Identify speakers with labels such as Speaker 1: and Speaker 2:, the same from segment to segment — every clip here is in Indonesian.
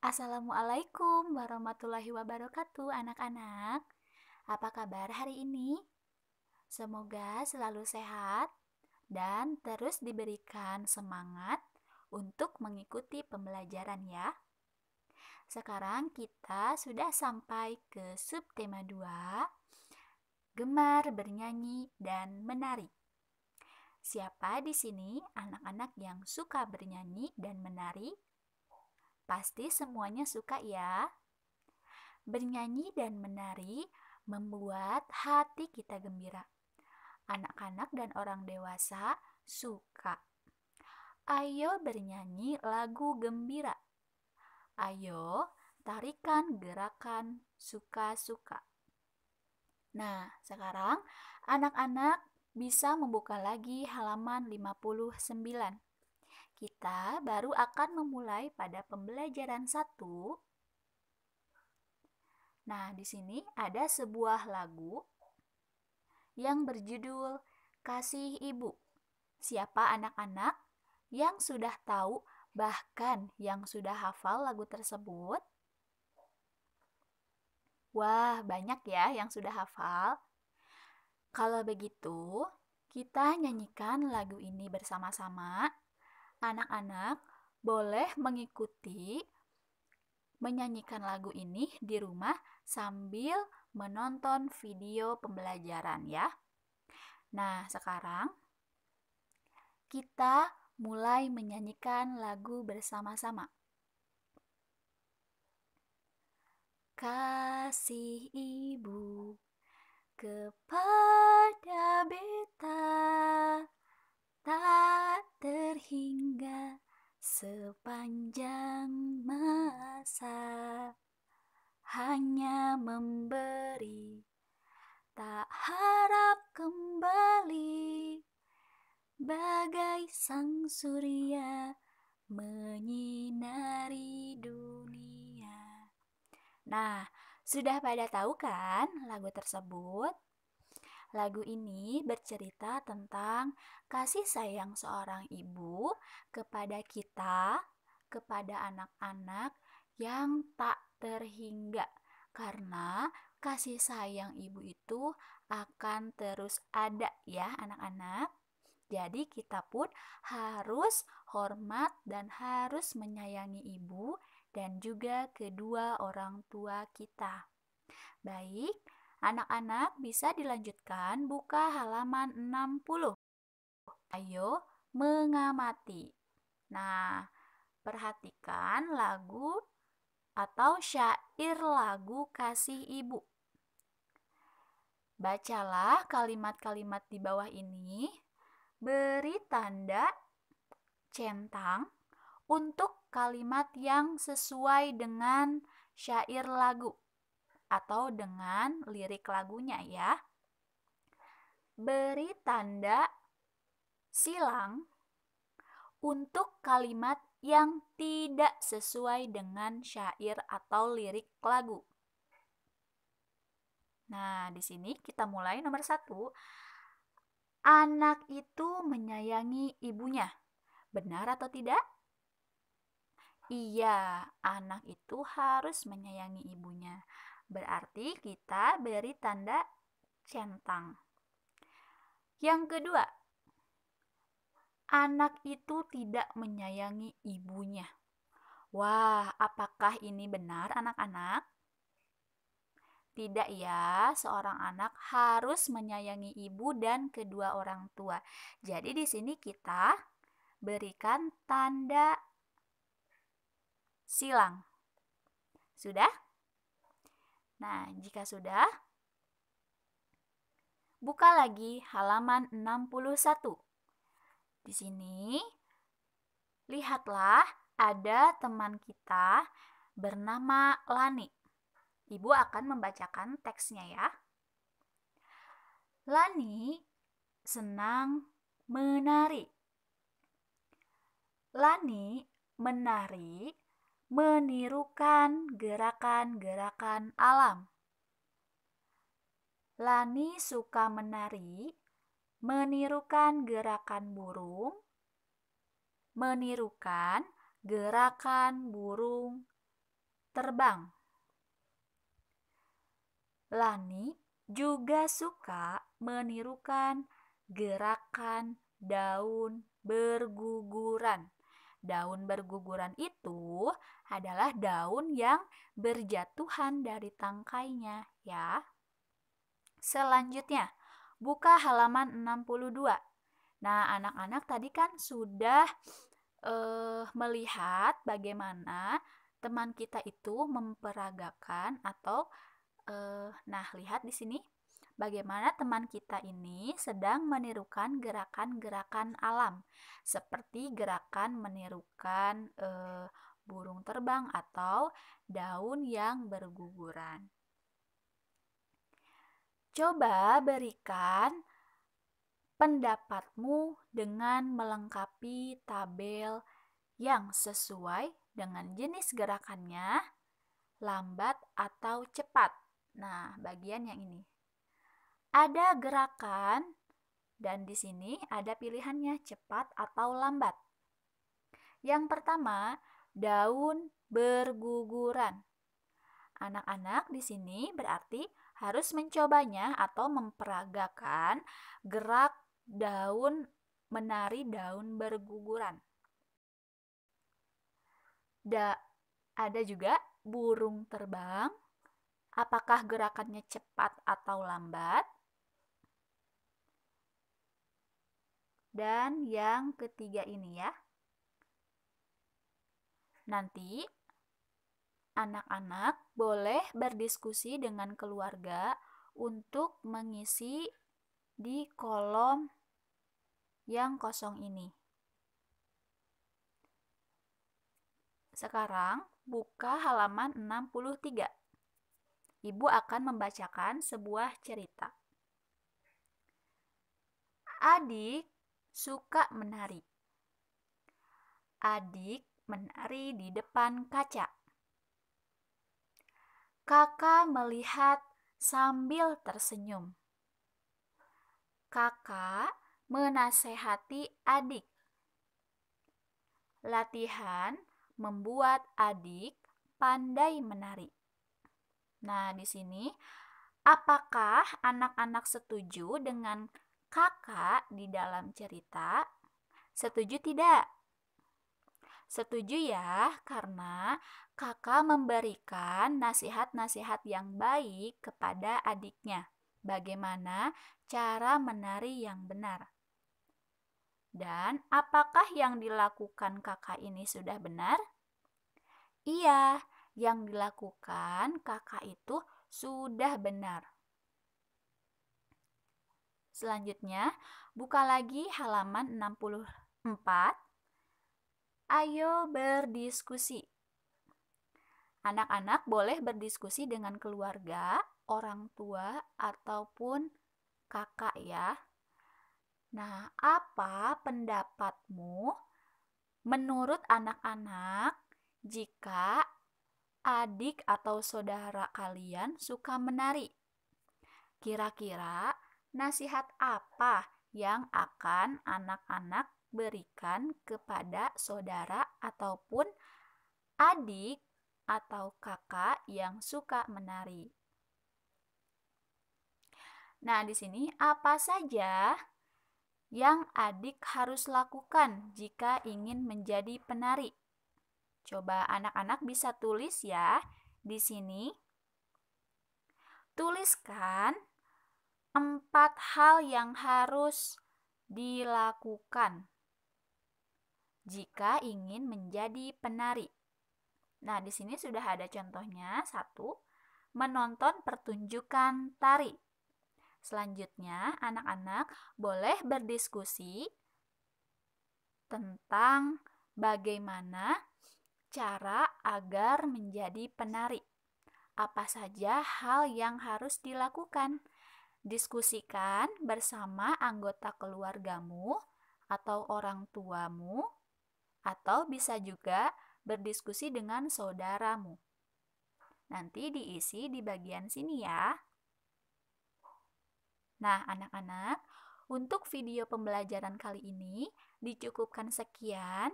Speaker 1: Assalamualaikum warahmatullahi wabarakatuh, anak-anak. Apa kabar hari ini? Semoga selalu sehat dan terus diberikan semangat untuk mengikuti pembelajaran ya. Sekarang kita sudah sampai ke subtema 2, gemar bernyanyi dan menari. Siapa di sini anak-anak yang suka bernyanyi dan menari? Pasti semuanya suka ya. Bernyanyi dan menari membuat hati kita gembira. Anak-anak dan orang dewasa suka. Ayo bernyanyi lagu gembira. Ayo tarikan gerakan suka-suka. Nah, sekarang anak-anak bisa membuka lagi halaman 59. Kita baru akan memulai pada pembelajaran satu. Nah, di sini ada sebuah lagu yang berjudul Kasih Ibu. Siapa anak-anak yang sudah tahu bahkan yang sudah hafal lagu tersebut? Wah, banyak ya yang sudah hafal. Kalau begitu, kita nyanyikan lagu ini bersama-sama anak-anak boleh mengikuti menyanyikan lagu ini di rumah sambil menonton video pembelajaran ya. Nah, sekarang kita mulai menyanyikan lagu bersama-sama. Kasih ibu kepada beta sepanjang masa hanya memberi tak harap kembali bagai sang surya menyinari dunia nah sudah pada tahu kan lagu tersebut Lagu ini bercerita tentang kasih sayang seorang ibu kepada kita, kepada anak-anak yang tak terhingga karena kasih sayang ibu itu akan terus ada ya anak-anak. Jadi kita pun harus hormat dan harus menyayangi ibu dan juga kedua orang tua kita. Baik, Anak-anak bisa dilanjutkan buka halaman 60. Ayo mengamati. Nah, perhatikan lagu atau syair lagu kasih ibu. Bacalah kalimat-kalimat di bawah ini. Beri tanda centang untuk kalimat yang sesuai dengan syair lagu atau dengan lirik lagunya ya. Beri tanda silang untuk kalimat yang tidak sesuai dengan syair atau lirik lagu. Nah, di sini kita mulai nomor satu. Anak itu menyayangi ibunya. Benar atau tidak? Iya, anak itu harus menyayangi ibunya. Berarti kita beri tanda centang. Yang kedua, anak itu tidak menyayangi ibunya. Wah, apakah ini benar anak-anak? Tidak ya, seorang anak harus menyayangi ibu dan kedua orang tua. Jadi di sini kita berikan tanda silang. Sudah? Nah, jika sudah, buka lagi halaman 61. Di sini, lihatlah ada teman kita bernama Lani. Ibu akan membacakan teksnya ya. Lani senang menari. Lani menari menirukan gerakan-gerakan alam. Lani suka menari, menirukan gerakan burung, menirukan gerakan burung terbang. Lani juga suka menirukan gerakan daun berguguran. Daun berguguran itu adalah daun yang berjatuhan dari tangkainya, ya. Selanjutnya, buka halaman 62. Nah, anak-anak tadi kan sudah eh, melihat bagaimana teman kita itu memperagakan atau eh, nah, lihat di sini bagaimana teman kita ini sedang menirukan gerakan-gerakan alam, seperti gerakan menirukan e, burung terbang atau daun yang berguguran. Coba berikan pendapatmu dengan melengkapi tabel yang sesuai dengan jenis gerakannya, lambat atau cepat. Nah, bagian yang ini ada gerakan dan di sini ada pilihannya cepat atau lambat. Yang pertama, daun berguguran. Anak-anak di sini berarti harus mencobanya atau memperagakan gerak daun menari daun berguguran. Da, ada juga burung terbang. Apakah gerakannya cepat atau lambat? dan yang ketiga ini ya. Nanti anak-anak boleh berdiskusi dengan keluarga untuk mengisi di kolom yang kosong ini. Sekarang buka halaman 63. Ibu akan membacakan sebuah cerita. Adik suka menari. Adik menari di depan kaca. Kakak melihat sambil tersenyum. Kakak menasehati adik. Latihan membuat adik pandai menari. Nah, di sini apakah anak-anak setuju dengan kakak di dalam cerita? Setuju tidak? Setuju ya, karena kakak memberikan nasihat-nasihat yang baik kepada adiknya. Bagaimana cara menari yang benar? Dan apakah yang dilakukan kakak ini sudah benar? Iya, yang dilakukan kakak itu sudah benar. Selanjutnya, buka lagi halaman 64. Ayo berdiskusi. Anak-anak boleh berdiskusi dengan keluarga, orang tua, ataupun kakak ya. Nah, apa pendapatmu menurut anak-anak jika adik atau saudara kalian suka menari? Kira-kira nasihat apa yang akan anak-anak berikan kepada saudara ataupun adik atau kakak yang suka menari? Nah, di sini apa saja yang adik harus lakukan jika ingin menjadi penari? Coba anak-anak bisa tulis ya di sini. Tuliskan empat hal yang harus dilakukan jika ingin menjadi penari. Nah, di sini sudah ada contohnya. Satu, menonton pertunjukan tari. Selanjutnya, anak-anak boleh berdiskusi tentang bagaimana cara agar menjadi penari. Apa saja hal yang harus dilakukan? Diskusikan bersama anggota keluargamu atau orang tuamu, atau bisa juga berdiskusi dengan saudaramu. Nanti diisi di bagian sini ya. Nah, anak-anak, untuk video pembelajaran kali ini dicukupkan sekian.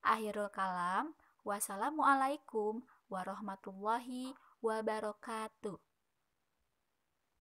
Speaker 1: Akhirul kalam, wassalamualaikum warahmatullahi wabarakatuh.